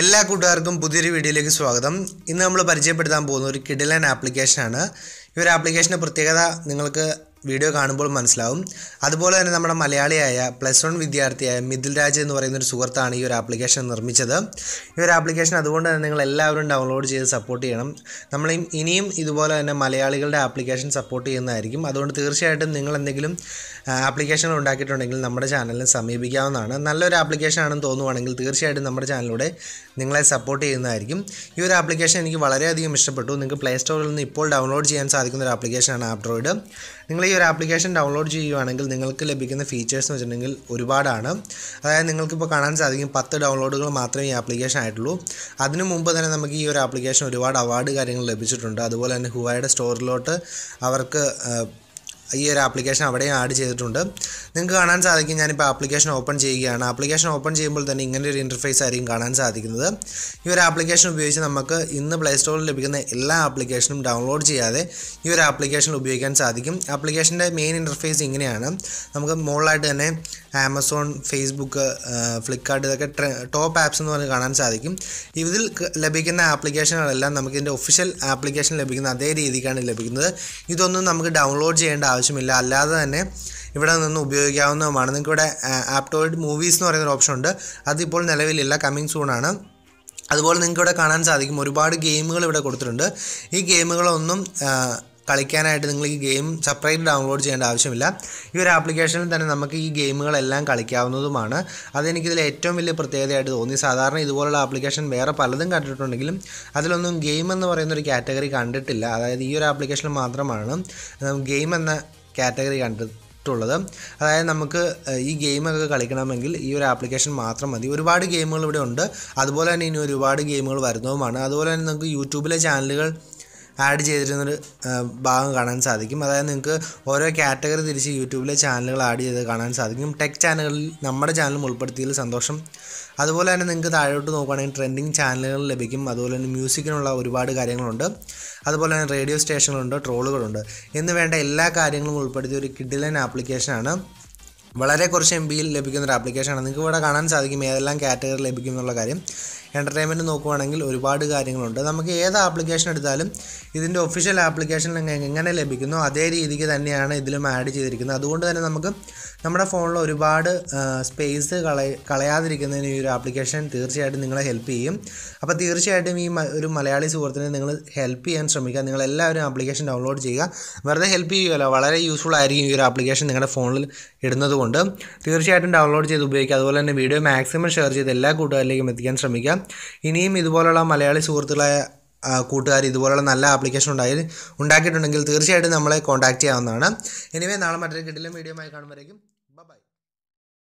എല്ലാ കൂട്ടുകാർക്കും പുതിയൊരു വീഡിയോയിലേക്ക് സ്വാഗതം ഇന്ന് നമ്മൾ പരിചയപ്പെടുത്താൻ പോകുന്ന ഒരു കിഡിലൻ ആപ്ലിക്കേഷനാണ് ഈ ഒരു ആപ്ലിക്കേഷൻ്റെ പ്രത്യേകത നിങ്ങൾക്ക് വീഡിയോ കാണുമ്പോൾ മനസ്സിലാവും അതുപോലെ തന്നെ നമ്മുടെ മലയാളിയായ പ്ലസ് വൺ വിദ്യാർത്ഥിയായ മിഥുൽ രാജ് എന്ന് പറയുന്ന ഒരു സുഹൃത്താണ് ഈ ഒരു ആപ്ലിക്കേഷൻ നിർമ്മിച്ചത് ഈ ഒരു ആപ്ലിക്കേഷൻ അതുകൊണ്ട് തന്നെ നിങ്ങൾ എല്ലാവരും ഡൗൺലോഡ് ചെയ്ത് സപ്പോർട്ട് ചെയ്യണം നമ്മൾ ഇനിയും ഇതുപോലെ തന്നെ മലയാളികളുടെ ആപ്ലിക്കേഷൻ സപ്പോർട്ട് ചെയ്യുന്നതായിരിക്കും അതുകൊണ്ട് തീർച്ചയായിട്ടും നിങ്ങൾ എന്തെങ്കിലും ആപ്ലിക്കേഷൻ ഉണ്ടാക്കിയിട്ടുണ്ടെങ്കിൽ നമ്മുടെ ചാനലിൽ സമീപിക്കാവുന്നതാണ് നല്ലൊരു ആപ്ലിക്കേഷൻ ആണെന്ന് തോന്നുവാണെങ്കിൽ തീർച്ചയായിട്ടും നമ്മുടെ ചാനലിലൂടെ നിങ്ങളെ സപ്പോർട്ട് ചെയ്യുന്നതായിരിക്കും ഈ ഒരു ആപ്ലിക്കേഷൻ എനിക്ക് വളരെയധികം ഇഷ്ടപ്പെട്ടു നിങ്ങൾക്ക് പ്ലേ സ്റ്റോറിൽ നിന്ന് ഇപ്പോൾ ഡൗൺലോഡ് ചെയ്യാൻ സാധിക്കുന്ന ഒരു ആപ്ലിക്കേഷനാണ് ആപ്ഡ്രോയിഡ് നിങ്ങൾ ഈ ഒരു ആപ്ലിക്കേഷൻ ഡൗൺലോഡ് ചെയ്യുകയാണെങ്കിൽ നിങ്ങൾക്ക് ലഭിക്കുന്ന ഫീച്ചേഴ്സ് എന്ന് വെച്ചിട്ടുണ്ടെങ്കിൽ ഒരുപാടാണ് അതായത് നിങ്ങൾക്കിപ്പോൾ കാണാൻ സാധിക്കും പത്ത് ഡൗൺലോഡുകൾ മാത്രമേ ഈ ആപ്ലിക്കേഷൻ ആയിട്ടുള്ളൂ അതിനു മുമ്പ് തന്നെ നമുക്ക് ഈ ഒരു ആപ്ലിക്കേഷൻ ഒരുപാട് അവാർഡ് കാര്യങ്ങൾ ലഭിച്ചിട്ടുണ്ട് അതുപോലെ തന്നെ ഹുവായുടെ സ്റ്റോറിലോട്ട് അവർക്ക് ഈ ഒരു ആപ്ലിക്കേഷൻ അവിടെയും ആഡ് ചെയ്തിട്ടുണ്ട് നിങ്ങൾക്ക് കാണാൻ സാധിക്കും ഞാനിപ്പോൾ ആപ്ലിക്കേഷൻ ഓപ്പൺ ചെയ്യുകയാണ് ആപ്ലിക്കേഷൻ ഓപ്പൺ ചെയ്യുമ്പോൾ തന്നെ ഇങ്ങനെ ഒരു ഇൻ്റർഫേസ് ആയിരിക്കും കാണാൻ സാധിക്കുന്നത് ഈ ഒരു ആപ്ലിക്കേഷൻ ഉപയോഗിച്ച് നമുക്ക് ഇന്ന് പ്ലേ സ്റ്റോറിൽ ലഭിക്കുന്ന എല്ലാ ആപ്ലിക്കേഷനും ഡൗൺലോഡ് ചെയ്യാതെ ഈ ഒരു ആപ്ലിക്കേഷൻ ഉപയോഗിക്കാൻ സാധിക്കും ആപ്ലിക്കേഷൻ്റെ മെയിൻ ഇൻ്റർഫേസ് ഇങ്ങനെയാണ് നമുക്ക് മുകളിലായിട്ട് തന്നെ ആമസോൺ ഫേസ്ബുക്ക് ഫ്ലിപ്കാർട്ട് ഇതൊക്കെ ടോപ്പ് ആപ്സ് എന്ന് പറഞ്ഞ് കാണാൻ സാധിക്കും ഇതിൽ ലഭിക്കുന്ന ആപ്ലിക്കേഷനുകളെല്ലാം നമുക്ക് ഇതിൻ്റെ ഒഫീഷ്യൽ ആപ്ലിക്കേഷൻ ലഭിക്കുന്ന അതേ രീതിക്കാണ് ലഭിക്കുന്നത് ഇതൊന്നും നമുക്ക് ഡൗൺലോഡ് ചെയ്യേണ്ട ആവശ്യമില്ല അല്ലാതെ തന്നെ ഇവിടെ നിന്ന് ഉപയോഗിക്കാവുന്നതുമാണ് നിങ്ങൾക്ക് ഇവിടെ ആപ്റ്റോയിഡ് മൂവീസ് എന്ന് പറയുന്ന ഒരു ഓപ്ഷൻ ഉണ്ട് അതിപ്പോൾ നിലവിലില്ല കമ്മിങ് സൂണാണ് അതുപോലെ നിങ്ങൾക്ക് ഇവിടെ കാണാൻ സാധിക്കും ഒരുപാട് ഗെയിമുകൾ ഇവിടെ കൊടുത്തിട്ടുണ്ട് ഈ ഗെയിമുകളൊന്നും കളിക്കാനായിട്ട് നിങ്ങൾ ഈ ഗെയിം സെപ്പറേറ്റ് ഡൗൺലോഡ് ചെയ്യേണ്ട ആവശ്യമില്ല ഈ ഒരു ആപ്ലിക്കേഷനിൽ തന്നെ നമുക്ക് ഈ ഗെയിമുകളെല്ലാം കളിക്കാവുന്നതുമാണ് അതെനിക്കിതിൽ ഏറ്റവും വലിയ പ്രത്യേകതയായിട്ട് തോന്നി സാധാരണ ഇതുപോലുള്ള ആപ്ലിക്കേഷൻ വേറെ പലതും കണ്ടിട്ടുണ്ടെങ്കിലും അതിലൊന്നും ഗെയിം എന്ന് പറയുന്ന ഒരു കാറ്റഗറി കണ്ടിട്ടില്ല അതായത് ഈ ഒരു ആപ്ലിക്കേഷനിൽ മാത്രമാണ് ഗെയിം എന്ന കാറ്റഗറി കണ്ടത് അതായത് നമുക്ക് ഈ ഗെയിമൊക്കെ കളിക്കണമെങ്കിൽ ഈ ഒരു ആപ്ലിക്കേഷൻ മാത്രം മതി ഒരുപാട് ഗെയിമുകൾ ഇവിടെ ഉണ്ട് അതുപോലെ തന്നെ ഇനി ഒരുപാട് ഗെയിമുകൾ വരുന്നതുമാണ് അതുപോലെ തന്നെ നമുക്ക് യൂട്യൂബിലെ ചാനലുകൾ ആഡ് ചെയ്തിരുന്നൊരു ഭാഗം കാണാൻ സാധിക്കും അതായത് നിങ്ങൾക്ക് ഓരോ കാറ്റഗറി തിരിച്ച് യൂട്യൂബിലെ ചാനലുകൾ ആഡ് ചെയ്ത് കാണാൻ സാധിക്കും ടെക് ചാനലുകളിൽ നമ്മുടെ ചാനലും ഉൾപ്പെടുത്തിയതിൽ സന്തോഷം അതുപോലെ തന്നെ നിങ്ങൾക്ക് താഴോട്ട് നോക്കുകയാണെങ്കിൽ ട്രെൻഡിങ് ചാനലുകൾ ലഭിക്കും അതുപോലെ തന്നെ മ്യൂസിക്കിനുള്ള ഒരുപാട് കാര്യങ്ങളുണ്ട് അതുപോലെ തന്നെ റേഡിയോ സ്റ്റേഷനുകളുണ്ട് ട്രോളുകളുണ്ട് എന്ന് വേണ്ട എല്ലാ കാര്യങ്ങളും ഉൾപ്പെടുത്തിയ ഒരു കിഡിലൻ ആപ്ലിക്കേഷനാണ് വളരെ കുറച്ച് എം ബിയിൽ ലഭിക്കുന്ന ഒരു ആപ്ലിക്കേഷനാണ് നിങ്ങൾക്ക് ഇവിടെ കാണാൻ സാധിക്കും ഏതെല്ലാം കാറ്റഗറി ലഭിക്കും എന്നുള്ള കാര്യം എൻ്റർടൈൻമെൻറ്റ് നോക്കുവാണെങ്കിൽ ഒരുപാട് കാര്യങ്ങളുണ്ട് നമുക്ക് ഏത് ആപ്ലിക്കേഷൻ എടുത്താലും ഇതിൻ്റെ ഒഫീഷ്യൽ ആപ്ലിക്കേഷൻ എങ്ങനെ ലഭിക്കുന്നു അതേ രീതിക്ക് തന്നെയാണ് ഇതിലും ആഡ് ചെയ്തിരിക്കുന്നത് അതുകൊണ്ട് തന്നെ നമുക്ക് നമ്മുടെ ഫോണിൽ ഒരുപാട് സ്പേസ് കളയ കളയാതിരിക്കുന്നതിന് ഈ ഒരു ആപ്ലിക്കേഷൻ തീർച്ചയായിട്ടും നിങ്ങളെ ഹെൽപ്പ് ചെയ്യും അപ്പോൾ തീർച്ചയായിട്ടും ഈ ഒരു മലയാളി സുഹൃത്തിനെ നിങ്ങൾ ഹെൽപ്പ് ചെയ്യാൻ ശ്രമിക്കുക നിങ്ങൾ എല്ലാവരും ആപ്ലിക്കേഷൻ ഡൗൺലോഡ് ചെയ്യുക വെറുതെ ഹെൽപ്പ് ചെയ്യുമല്ലോ വളരെ യൂസ്ഫുൾ ആയിരിക്കും ഈ ഒരു ആപ്ലിക്കേഷൻ നിങ്ങളുടെ ഫോണിൽ ഇടുന്നതുകൊണ്ട് തീർച്ചയായിട്ടും ഡൗൺലോഡ് ചെയ്ത് ഉപയോഗിക്കുക അതുപോലെ തന്നെ വീഡിയോ മാക്സിമം ഷെയർ ചെയ്ത് എല്ലാ കൂട്ടുകാരിലേക്കും എത്തിക്കാൻ ശ്രമിക്കുക ഇനിയും ഇതുപോലുള്ള മലയാളി സുഹൃത്തുക്കളെ കൂട്ടുകാർ ഇതുപോലുള്ള നല്ല ആപ്ലിക്കേഷൻ ഉണ്ടായി ഉണ്ടാക്കിയിട്ടുണ്ടെങ്കിൽ തീർച്ചയായിട്ടും നമ്മളെ കോൺടാക്റ്റ് ചെയ്യാവുന്നതാണ് എനിവേ നാളെ മറ്റൊരു കിട്ടിലും വീഡിയോ ആയി കാണുമ്പോഴേക്കും ബൈ